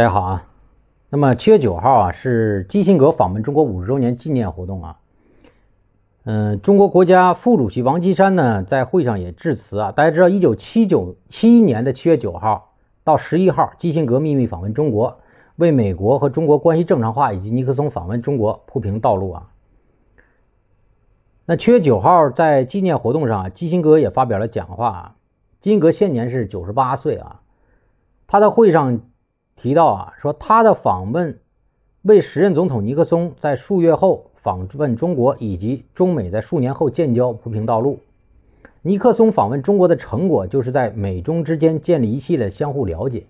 大家好啊，那么七月九号啊是基辛格访问中国五十周年纪念活动啊，嗯，中国国家副主席王岐山呢在会上也致辞啊。大家知道，一九七九七年的七月九号到十一号，基辛格秘密访问中国，为美国和中国关系正常化以及尼克松访问中国铺平道路啊。那七月九号在纪念活动上啊，基辛格也发表了讲话。啊。基辛格现年是九十八岁啊，他在会上。提到啊，说他的访问为时任总统尼克松在数月后访问中国以及中美在数年后建交铺平道路。尼克松访问中国的成果，就是在美中之间建立一系列相互了解，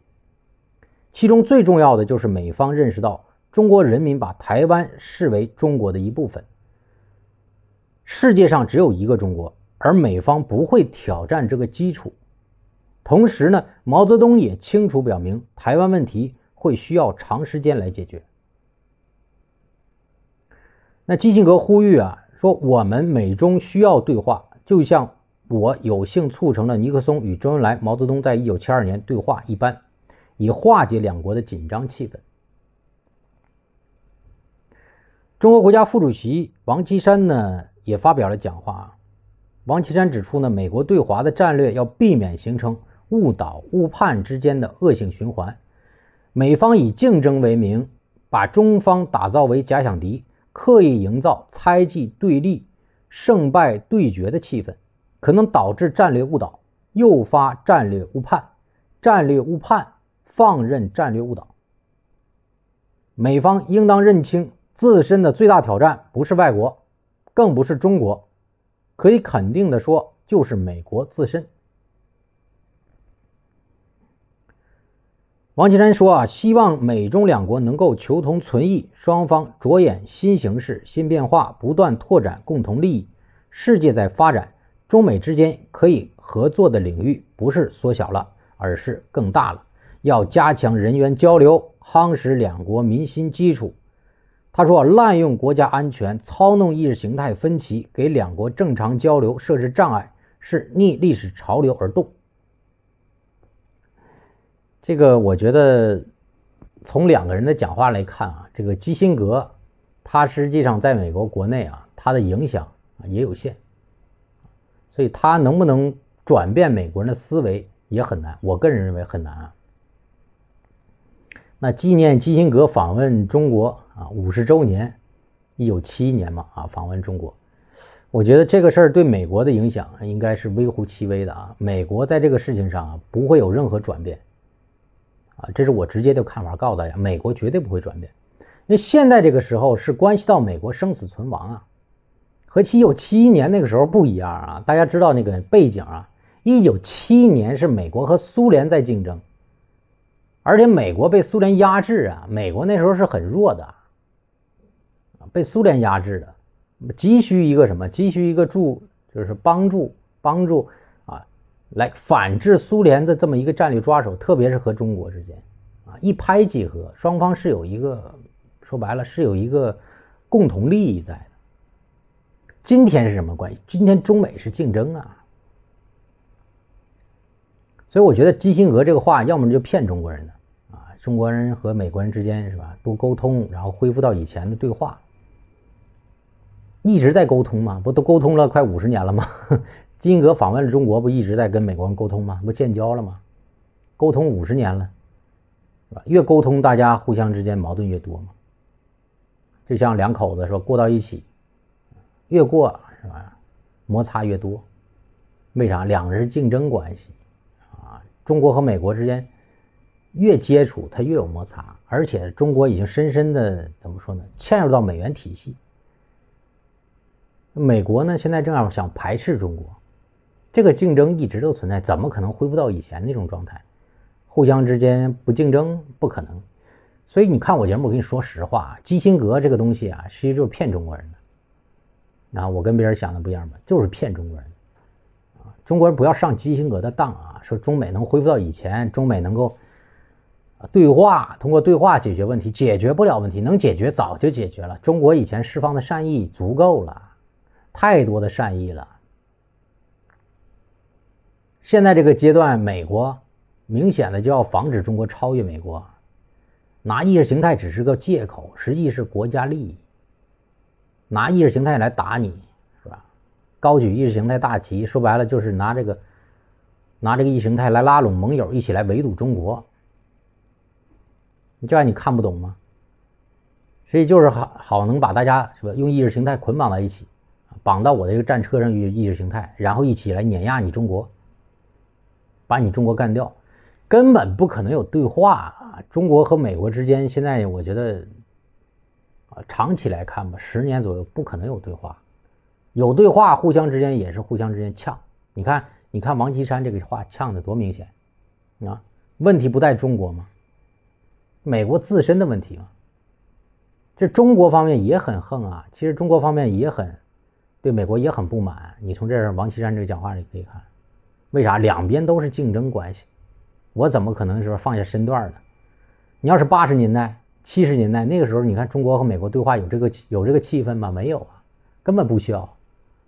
其中最重要的就是美方认识到中国人民把台湾视为中国的一部分，世界上只有一个中国，而美方不会挑战这个基础。同时呢，毛泽东也清楚表明，台湾问题会需要长时间来解决。那基辛格呼吁啊，说我们美中需要对话，就像我有幸促成了尼克松与周恩来、毛泽东在一九七二年对话一般，以化解两国的紧张气氛。中国国家副主席王岐山呢，也发表了讲话。王岐山指出呢，美国对华的战略要避免形成。误导、误判之间的恶性循环，美方以竞争为名，把中方打造为假想敌，刻意营造猜忌、对立、胜败对决的气氛，可能导致战略误导，诱发战略误判，战略误判放任战略误导。美方应当认清自身的最大挑战不是外国，更不是中国，可以肯定的说，就是美国自身。王岐山说啊，希望美中两国能够求同存异，双方着眼新形势新变化，不断拓展共同利益。世界在发展，中美之间可以合作的领域不是缩小了，而是更大了。要加强人员交流，夯实两国民心基础。他说，滥用国家安全、操弄意识形态分歧，给两国正常交流设置障碍，是逆历史潮流而动。这个我觉得，从两个人的讲话来看啊，这个基辛格，他实际上在美国国内啊，他的影响也有限，所以他能不能转变美国人的思维也很难。我个人认为很难啊。那纪念基辛格访问中国啊五十周年，一九七一年嘛啊访问中国，我觉得这个事儿对美国的影响应该是微乎其微的啊。美国在这个事情上啊不会有任何转变。啊，这是我直接的看法，告诉大家，美国绝对不会转变，因为现在这个时候是关系到美国生死存亡啊，和七9 7 1年那个时候不一样啊。大家知道那个背景啊，1971年是美国和苏联在竞争，而且美国被苏联压制啊，美国那时候是很弱的被苏联压制的，急需一个什么？急需一个助，就是帮助帮助。来反制苏联的这么一个战略抓手，特别是和中国之间，啊，一拍即合，双方是有一个，说白了是有一个共同利益在的。今天是什么关系？今天中美是竞争啊。所以我觉得基辛格这个话，要么就骗中国人的啊，中国人和美国人之间是吧，多沟通，然后恢复到以前的对话，一直在沟通嘛，不都沟通了快五十年了吗？金正阁访问了中国，不一直在跟美国人沟通吗？不建交了吗？沟通五十年了，是吧？越沟通，大家互相之间矛盾越多嘛。就像两口子说过到一起，越过是吧？摩擦越多，为啥？两人是竞争关系啊。中国和美国之间越接触，它越有摩擦，而且中国已经深深的怎么说呢？嵌入到美元体系。美国呢，现在正要想排斥中国。这个竞争一直都存在，怎么可能恢复到以前那种状态？互相之间不竞争不可能。所以你看我节目，我跟你说实话，基辛格这个东西啊，其实就是骗中国人的。啊，我跟别人想的不一样吧，就是骗中国人。中国人不要上基辛格的当啊！说中美能恢复到以前，中美能够对话，通过对话解决问题，解决不了问题，能解决早就解决了。中国以前释放的善意足够了，太多的善意了。现在这个阶段，美国明显的就要防止中国超越美国，拿意识形态只是个借口，实际是国家利益。拿意识形态来打你是吧？高举意识形态大旗，说白了就是拿这个，拿这个意识形态来拉拢盟友，一起来围堵中国。你这样你看不懂吗？实际就是好好能把大家是吧，用意识形态捆绑在一起，绑到我的这个战车上，意识形态，然后一起来碾压你中国。把你中国干掉，根本不可能有对话。啊！中国和美国之间，现在我觉得，啊，长期来看吧，十年左右不可能有对话。有对话，互相之间也是互相之间呛。你看，你看王岐山这个话呛的多明显啊？问题不在中国吗？美国自身的问题吗？这中国方面也很横啊。其实中国方面也很对美国也很不满。你从这王岐山这个讲话你可以看。为啥两边都是竞争关系？我怎么可能说放下身段呢？你要是八十年代、七十年代那个时候，你看中国和美国对话有这个有这个气氛吗？没有啊，根本不需要，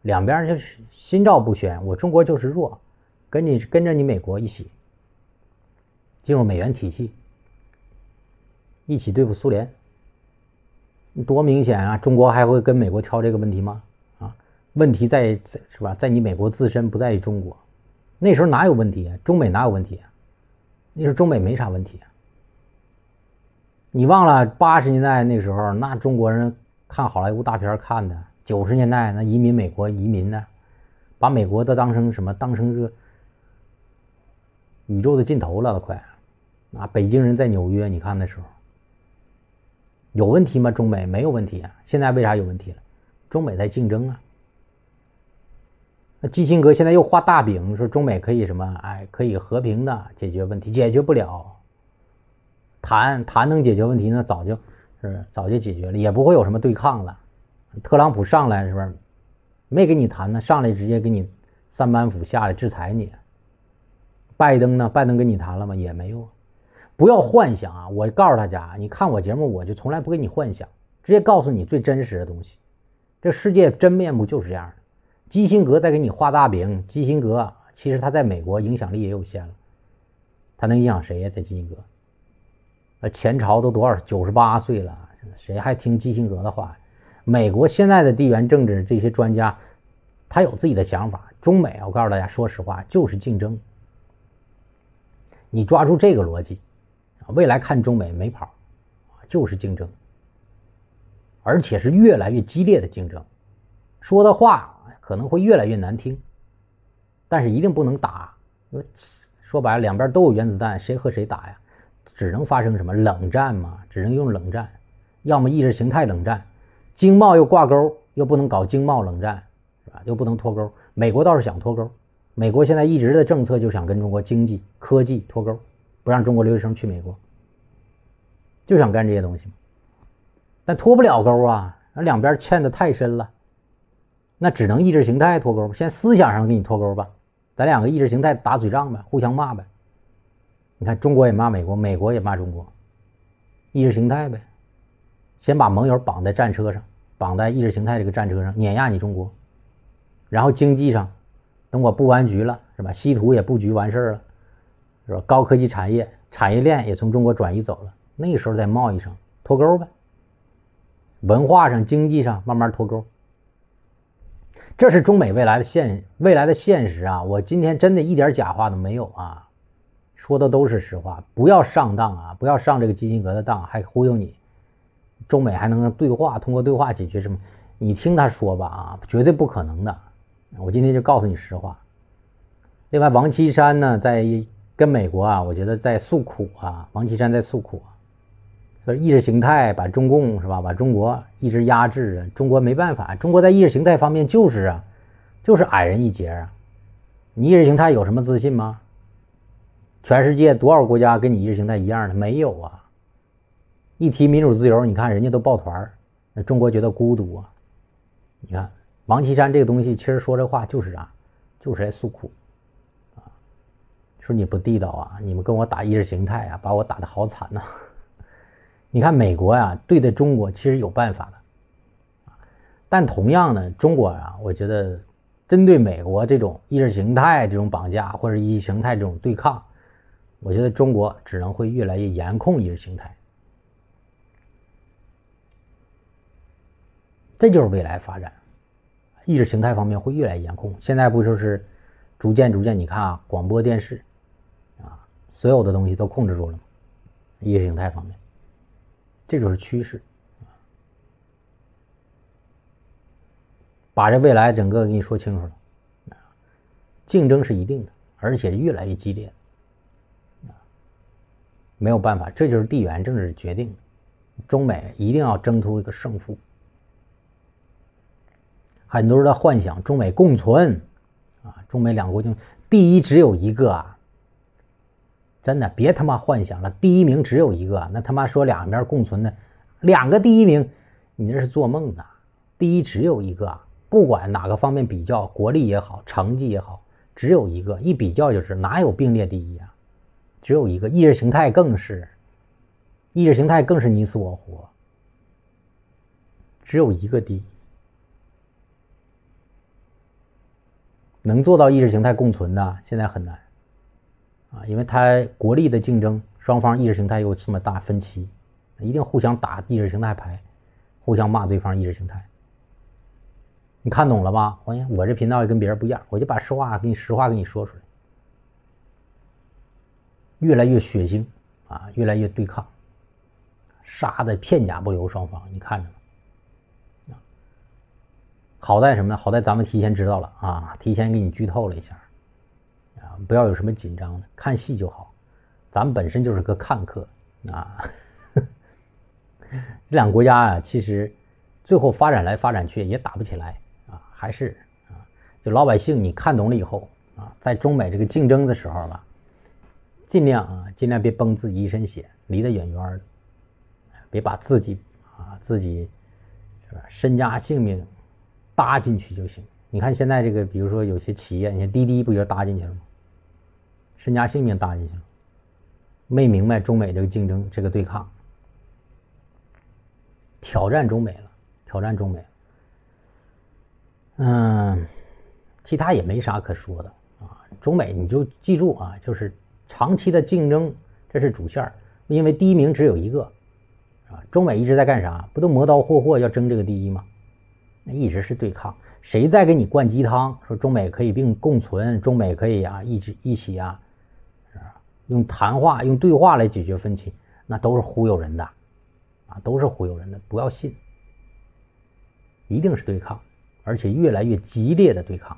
两边就是心照不宣。我中国就是弱，跟你跟着你美国一起进入美元体系，一起对付苏联，多明显啊！中国还会跟美国挑这个问题吗？啊，问题在在是吧？在你美国自身，不在于中国。那时候哪有问题啊？中美哪有问题啊？那时候中美没啥问题。你忘了八十年代那时候，那中国人看好莱坞大片看的。九十年代那移民美国移民呢，把美国都当成什么？当成是宇宙的尽头了都快。那北京人在纽约，你看那时候有问题吗？中美没有问题。啊，现在为啥有问题了？中美在竞争啊。那基辛格现在又画大饼，说中美可以什么？哎，可以和平的解决问题，解决不了。谈谈能解决问题呢？早就是早就解决了，也不会有什么对抗了。特朗普上来是不是没跟你谈呢？上来直接给你三板斧，下来制裁你。拜登呢？拜登跟你谈了吗？也没有。不要幻想啊！我告诉大家，你看我节目，我就从来不给你幻想，直接告诉你最真实的东西。这世界真面目就是这样的。基辛格在给你画大饼，基辛格其实他在美国影响力也有限了，他能影响谁呀？在基辛格，那前朝都多少九十八岁了，谁还听基辛格的话？美国现在的地缘政治这些专家，他有自己的想法。中美，我告诉大家，说实话，就是竞争。你抓住这个逻辑，未来看中美没跑，就是竞争，而且是越来越激烈的竞争，说的话。可能会越来越难听，但是一定不能打。说白了，两边都有原子弹，谁和谁打呀？只能发生什么冷战嘛？只能用冷战，要么意识形态冷战，经贸又挂钩，又不能搞经贸冷战，是吧？又不能脱钩。美国倒是想脱钩，美国现在一直的政策就想跟中国经济科技脱钩，不让中国留学生去美国，就想干这些东西。但脱不了钩啊，那两边欠的太深了。那只能意识形态脱钩，先思想上给你脱钩吧，咱两个意识形态打嘴仗呗，互相骂呗。你看中国也骂美国，美国也骂中国，意识形态呗。先把盟友绑在战车上，绑在意识形态这个战车上碾压你中国，然后经济上，等我布完局了是吧？稀土也布局完事儿了，是吧？高科技产业产业链也从中国转移走了，那时候在贸易上脱钩呗，文化上、经济上慢慢脱钩。这是中美未来的现未来的现实啊！我今天真的一点假话都没有啊，说的都是实话，不要上当啊，不要上这个基辛格的当，还忽悠你，中美还能对话，通过对话解决什么？你听他说吧啊，绝对不可能的。我今天就告诉你实话。另外，王岐山呢，在跟美国啊，我觉得在诉苦啊，王岐山在诉苦。说意识形态把中共是吧？把中国一直压制着，中国没办法。中国在意识形态方面就是啊，就是矮人一截啊。你意识形态有什么自信吗？全世界多少国家跟你意识形态一样的？没有啊！一提民主自由，你看人家都抱团，那中国觉得孤独啊。你看王岐山这个东西，其实说这话就是啥，就是来诉苦啊，说你不地道啊，你们跟我打意识形态啊，把我打得好惨呐。你看，美国呀，对待中国其实有办法的，但同样呢，中国啊，我觉得针对美国这种意识形态这种绑架，或者意识形态这种对抗，我觉得中国只能会越来越严控意识形态，这就是未来发展，意识形态方面会越来越严控。现在不就是逐渐逐渐，你看，啊，广播电视啊，所有的东西都控制住了吗？意识形态方面。这就是趋势，把这未来整个给你说清楚了。竞争是一定的，而且越来越激烈，没有办法，这就是地缘政治决定的。中美一定要争出一个胜负。很多人在幻想中美共存，啊，中美两国就第一只有一个啊。真的别他妈幻想了，第一名只有一个。那他妈说两面共存的两个第一名，你那是做梦呢。第一只有一个，不管哪个方面比较，国力也好，成绩也好，只有一个。一比较就是哪有并列第一啊？只有一个，意识形态更是，意识形态更是你死我活。只有一个第一，能做到意识形态共存的，现在很难。啊，因为它国力的竞争，双方意识形态又这么大分歧，一定互相打意识形态牌，互相骂对方意识形态。你看懂了吧？我我这频道也跟别人不一样，我就把实话给你实话给你说出来。越来越血腥，啊，越来越对抗，杀的片甲不留，双方你看着吗？好在什么呢？好在咱们提前知道了啊，提前给你剧透了一下。不要有什么紧张的，看戏就好。咱们本身就是个看客啊。这两个国家啊，其实最后发展来发展去也打不起来啊，还是啊，就老百姓你看懂了以后啊，在中美这个竞争的时候吧，尽量啊，尽量别崩自己一身血，离得远远的，别把自己啊自己是吧，身家性命搭进去就行。你看现在这个，比如说有些企业，你看滴滴不就搭进去了吗？身家性命搭进去了，没明白中美这个竞争、这个对抗，挑战中美了，挑战中美。嗯，其他也没啥可说的啊。中美你就记住啊，就是长期的竞争，这是主线因为第一名只有一个，啊，中美一直在干啥？不都磨刀霍霍要争这个第一吗？那一直是对抗，谁在给你灌鸡汤说中美可以并共存？中美可以啊，一直一起啊。用谈话、用对话来解决分歧，那都是忽悠人的，啊，都是忽悠人的，不要信。一定是对抗，而且越来越激烈的对抗。